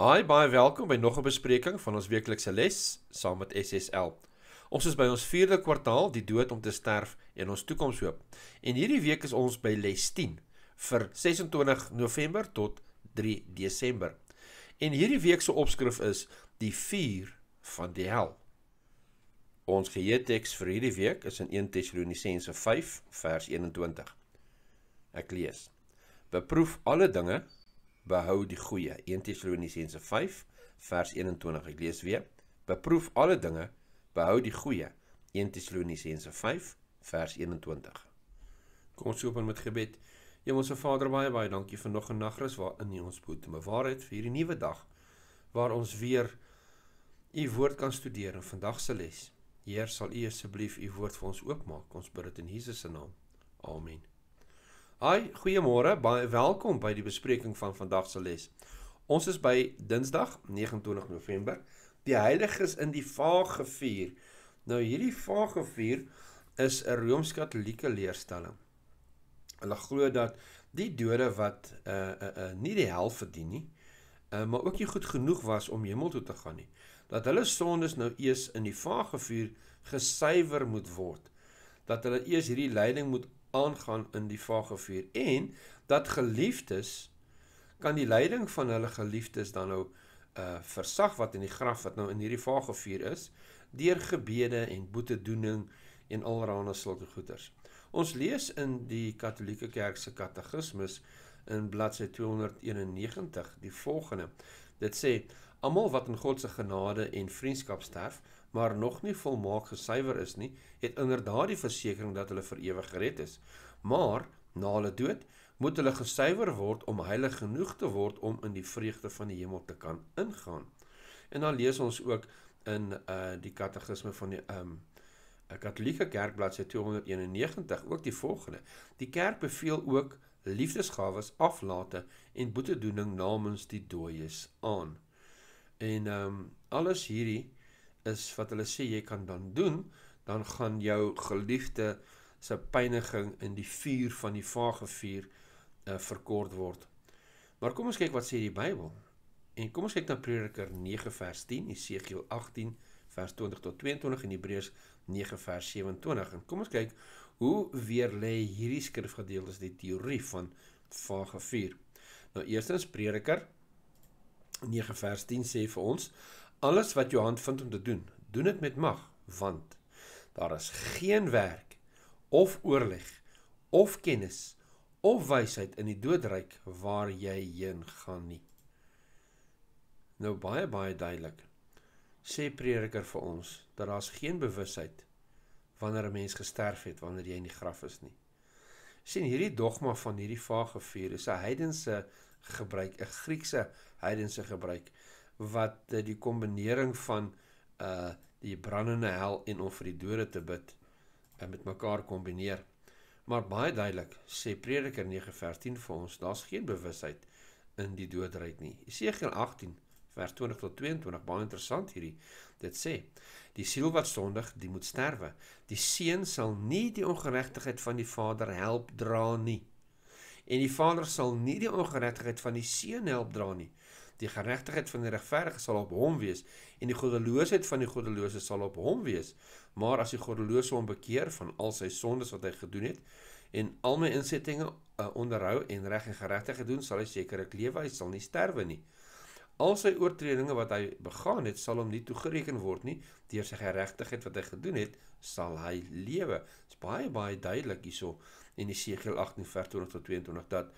Hi, baie welkom by nog 'n bespreking van ons weeklikse les saam met SSL. Ons is by ons 4de kwartaal, die dood om te sterf en ons toekomshoop. En hierdie week is ons by les 10 vir 26 November tot 3 Desember. En hierdie week se opskrif is die vuur van die hel. Ons geheeteks vir hierdie week is in 1 Tessalonisense 5 vers 21. Ek lees: Beproef alle dinge behou die goeie. 1 Tessalonisense 5 vers 21. Ek lees weer. Beproef alle dinge, behou die goeie. 1 Tessalonisense 5 vers 21. Kom ons open met gebed. Hemelse Vader, baie baie dankie vir nog 'n nagrus waarin U ons boet en bewaar het vir hierdie nuwe dag waar ons weer U woord kan studeer en vandag se les. Heer, sal U asseblief U woord vir ons oopmaak. Ons bid dit in Jesus se naam. Amen. Hi, goeiemôre. Baie welkom by die bespreking van vandag se les. Ons is by Dinsdag, 29 November. Die heiliges in die vaag gevier. Nou hierdie vaag gevier is 'n Rooms-Katolieke leerstelling. Hulle glo dat die dode wat uh uh, uh nie die hel verdien nie, uh maar ook nie goed genoeg was om hemel toe te gaan nie, dat hulle sondes nou eers in die vaag gevier gesuiwer moet word. Dat hulle eers hierdie lyding moet aangaan in die vage vuur en dat geliefdes kan die lyding van hulle geliefdes dan nou uh versag wat in die graf wat nou in hierdie vage vuur is deur gebede en boetedoening en allerlei sulke goeders. Ons lees in die Katolieke Kerk se Katekismus in bladsy 291 die volgende. Dit sê: Almal wat in God se genade en vriendskap sterf, maar nog nie volmaak gesuiwer is nie, het inderdaad die versekering dat hulle vir ewig gered is. Maar na hulle dood moet hulle gesuiwer word om heilig genoeg te word om in die vreugde van die hemel te kan ingaan. En dan lees ons ook in uh die katekisme van die um ehm, 'n eh, Katolieke Kerk bladsy 291 ook die volgende. Die kerk beveel ook liefdesgawes aflate en boetedoening namens die dooies aan. En um alles hierdie is wat hulle sê jy kan dan doen, dan gaan jou geliefde se pyniging in die vuur van die vage vuur uh, verkort word. Maar kom ons kyk wat sê die Bybel. En kom ons kyk na Prediker 9 vers 10, Jesegiel 18 vers 20 tot 22 en Hebreërs 9 vers 27. En kom ons kyk hoe weer lê hierdie skrifgedeeltes die teorie van vage vuur. Nou eerstens Prediker 9 vers 10 sê vir ons Alles wat jou hand vind om te doen, doen dit met mag, want daar is geen werk of oorleg of kennis of wysheid in die doodryk waar jy heen gaan nie. Nou baie baie duidelik sê prediker vir ons dat daar's geen bewusheid wanneer 'n mens gesterf het, wanneer jy in die graf is nie. sien hierdie dogma van hierdie vaaggevier is 'n heidense gebruik, 'n Griekse heidense gebruik wat uh, die kombinering van uh die brandende hel en om vir die dode te bid uh, met mekaar kombineer. Maar baie duidelik sê Prediker 9 vers 10 vir ons, daar's geen bewusheid in die doodryk nie. Esegiel 18 vers 20 tot 22 baie interessant hierdie. Dit sê: Die siel wat sondig, die moet sterwe. Die seun sal nie die ongeregtigheid van die vader help dra nie. En die vader sal nie die ongeregtigheid van die seun help dra nie. Die geregtigheid van die regverdige sal op hom wees en die goddeloosheid van die goddelose sal op hom wees. Maar as die goddelose hom bekeer van al sy sondes wat hy gedoen het en al my insettinge uh, onderhou en reg en geregtigheid doen, sal hy sekerlik lewe, hy sal nie sterwe nie. Al sy oortredinge wat hy begaan het, sal hom nie toegereken word nie. Deur sy geregtigheid wat hy gedoen het, sal hy lewe. Dit is baie baie duidelik hierso in Jesaja 18:20 tot 22 dat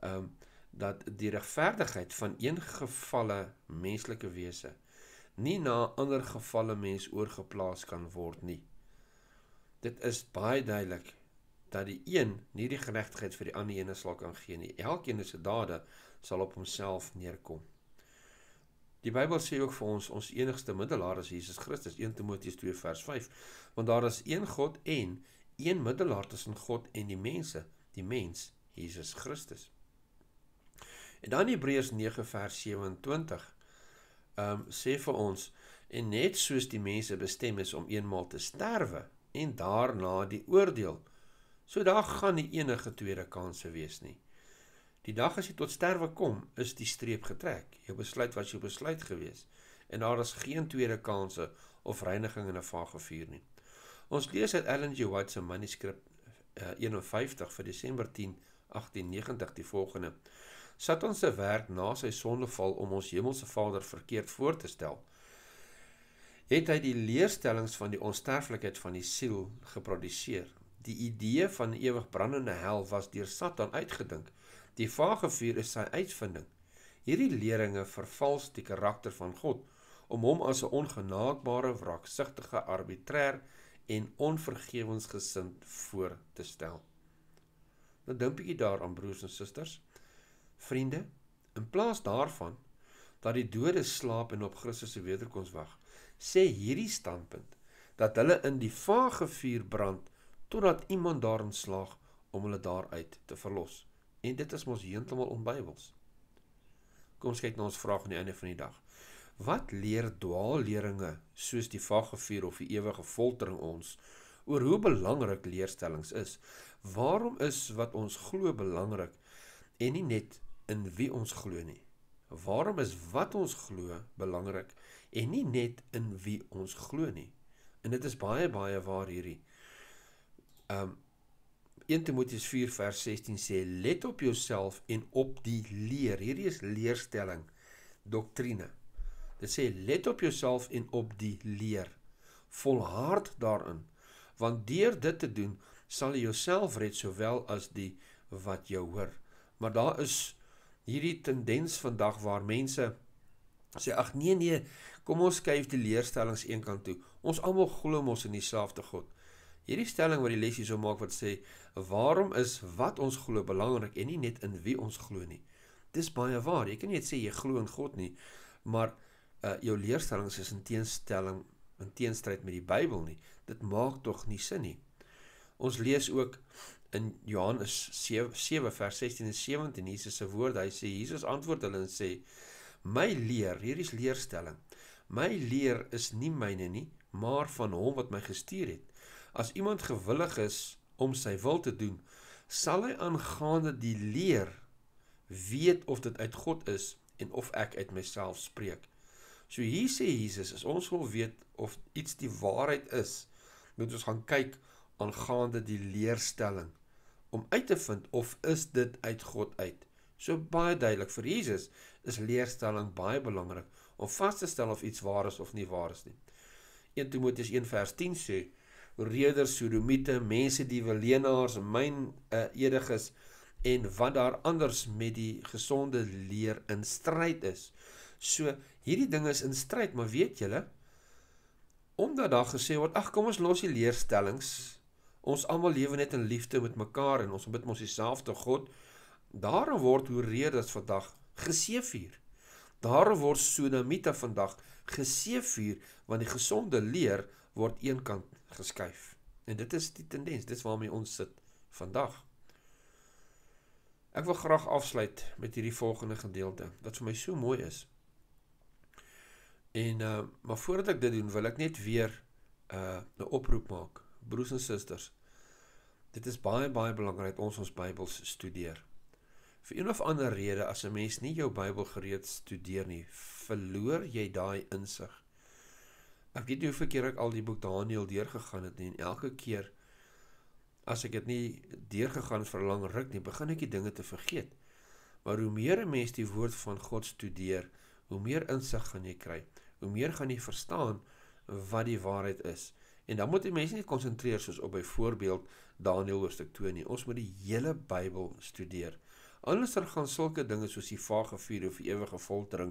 ehm um, dat die regverdigheid van een gefalle menslike wese nie na 'n ander gefalle mens oorgeplaas kan word nie. Dit is baie duidelik dat die een nie die geregtigheid vir die ander ene sal kan gee nie. Elkeen se dade sal op homself neerkom. Die Bybel sê ook vir ons ons enigste middelaar is Jesus Christus 1 Timoteus 2 vers 5 want daar is een God en een middelaar tussen God en die mense die mens Jesus Christus En dan Hebreërs 9 vers 27. Ehm um, sê vir ons en net soos die mense bestem is om eenmaal te sterwe en daarna die oordeel. So daar gaan nie enige tweede kanse wees nie. Die dag as jy tot sterwe kom, is die streep getrek. Jou besluit was jou besluit gewees en daar is geen tweede kanse of reiniging in 'n vaag vuur nie. Ons lees uit Ellen G. White se manuskrip uh, eh, 51 vir Desember 10, 1890 die volgende. Satan se werk na sy sondeval om ons hemelse Vader verkeerd voor te stel, het hy die leerstellings van die onsterflikheid van die siel geproduseer. Die idee van 'n ewig brandende hel was deur Satan uitgedink. Die vage vuur is sy uitvinding. Hierdie leringe vervals die karakter van God om hom as 'n ongenaakbare, wraaksugtige, arbitrêr en onvergewensgesind voor te stel. Nou dink 'n bietjie daaraan broers en susters. Vriende, in plaas daarvan dat die dodes slaap en op Christus se wederkoms wag, sê hierdie standpunt dat hulle in die vage vuur brand totdat iemand daarin slaag om hulle daaruit te verlos. En dit is mos heeltemal onbybels. Kom ons kyk na ons vraag aan die einde van die dag. Wat leer dwaalleringe soos die vage vuur of die ewige foltering ons oor hoe belangrik leerstellings is? Waarom is wat ons glo belangrik en nie net in wie ons glo nie. Waarom is wat ons glo belangrik en nie net in wie ons glo nie. En dit is baie baie waar hierdie. Ehm um, 1 Timoteus 4 vers 16 sê let op jouself en op die leer. Hierdie is leerstelling, doktrine. Dit sê let op jouself en op die leer. Volhard daarin want deur dit te doen sal jy jouself red sowel as die wat jou hoor. Maar daar is hierdie tendens vandag waar mense sê ag nee nee, kom ons skuif die leerstellings eenkant toe. Ons almal glo mos in dieselfde God. Hierdie stelling wat die les hierso maak wat sê waarom is wat ons glo belangrik en nie net in wie ons glo nie. Dis baie waar. Jy kan nie net sê jy glo in God nie, maar uh, jou leerstellings is in teenstelling in teenstryd met die Bybel nie. Dit maak tog nie sin nie. Ons lees ook in Johannes 7, 7 vers 16 en 17 Jesus se woord hy sê Jesus antwoord hulle en sê my leer hier is leerstelling my leer is nie myne nie maar van hom wat my gestuur het as iemand gewillig is om sy wil te doen sal hy aangaande die leer weet of dit uit God is en of ek uit myself spreek so hier sê Jesus as ons wil weet of iets die waarheid is moet ons gaan kyk aangaande die leerstelling om uit te vind of is dit uit God uit. So baie duidelik vir Jesus is leerstelling baie belangrik om vas te stel of iets waar is of nie waar is nie. 1 Timoteus 1:10 sê: "Reders, sodomiete, mense die weleenaars, myn uh, eh, ediges en wat daar anders met die gesonde leer in stryd is." So hierdie ding is in stryd, maar weet julle omdat daar gesê word: "Ag, kom ons los die leerstellings Ons almal lewe net in liefde met mekaar en ons bid mos dieselfde God. Daarom word Horeer dit vandag geseëvier. Daarom word Sodomita vandag geseëvier want die gesonde leer word eenkant geskuif. En dit is die tendens, dis waarmee ons sit vandag. Ek wil graag afsluit met hierdie volgende gedeelte wat vir my so mooi is. En uh maar voordat ek dit doen, wil ek net weer uh 'n oproep maak broers en susters. Dit is baie baie belangrik ons ons Bybels studeer. Vir een of ander rede as 'n mens nie jou Bybel gereed studeer nie, verloor jy daai insig. Ek weet hoe verkeer ek al die boek Daniël deurgegaan het en elke keer as ek dit nie deurgegaan vir 'n lang ruk nie, begin ek die dinge te vergeet. Maar hoe meer 'n mens die woord van God studeer, hoe meer insig gaan jy kry. Hoe meer gaan jy verstaan wat die waarheid is. En dan moet jy mense net konsentreer soos op byvoorbeeld Daniël hoofstuk 2 nie. Ons moet die hele Bybel studeer. Anders dan gaan sulke dinge soos die vaag vuur of ewige foltering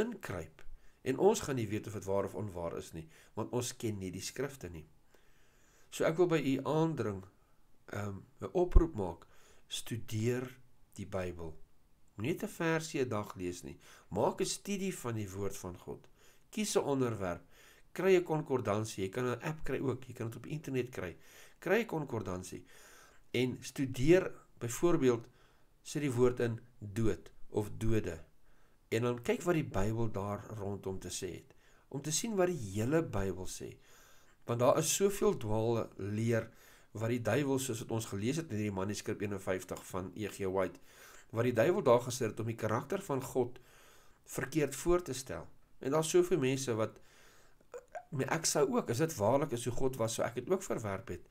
inkruip en ons gaan nie weet of dit waar of onwaar is nie, want ons ken nie die skrifte nie. So ek wil by u aandring 'n um, 'n oproep maak. Studeer die Bybel. Moenie te versie 'n dag lees nie. Maak 'n studie van die woord van God. Kies 'n onderwerp kry 'n konkordansie. Jy kan 'n app kry ook, jy kan dit op internet kry. Kry 'n konkordansie en studeer byvoorbeeld sit die woord in dood of dode. En dan kyk wat die Bybel daar rondom te sê het. Om te sien wat die hele Bybel sê. Want daar is soveel dwaalle leer wat die duiwel soos wat ons gelees het in hierdie manuskrip 51 van EG White wat die duiwel daar gesit het om die karakter van God verkeerd voor te stel. En daar's soveel mense wat maar ek sou ook as dit waarlik is hoe God was, sou ek dit ook verwerp het.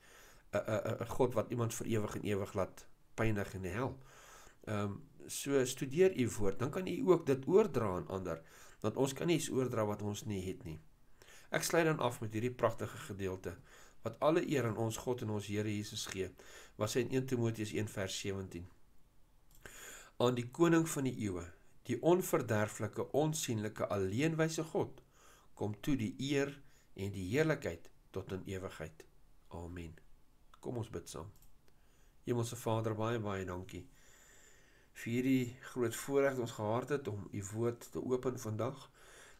'n 'n 'n God wat iemand vir ewig en ewig laat pynig in die hel. Ehm um, so studeer u woord, dan kan u ook dit oordra aan ander, want ons kan nie iets oordra wat ons nie het nie. Ek sluit dan af met hierdie pragtige gedeelte wat alle eer aan ons God en ons Here Jesus gee, wat hy in 1 Timoteus 1 vers 17 aan die koning van die eeue, die onverderflike, onsigbare, alleenwyse God, kom toe die eer en en die heerlikheid tot in ewigheid. Amen. Kom ons bid saam. Hemelse Vader, baie baie dankie vir hierdie groot voorreg wat ons gehad het om u woord te open vandag,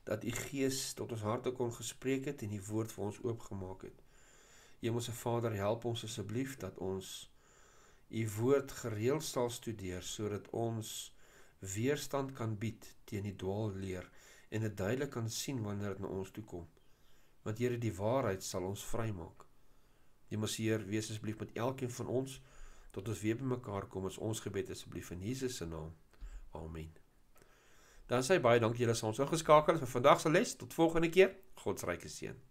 dat u gees tot ons harte kon gespreek het en die woord vir ons oopgemaak het. Hemelse Vader, help ons asseblief dat ons u woord gereeld sal studeer sodat ons weerstand kan bied teen die dwaalleer en dit duidelik kan sien wanneer dit na ons toe kom want Here die waarheid sal ons vrymaak. Die mos Heer wees asseblief met elkeen van ons tot ons weer bymekaar kom as ons gebed asseblief in Jesus se naam. Amen. Dan sê baie dankie julle sou ons ingeskakel vir vandag se les. Tot volgende keer. God se ryke seën.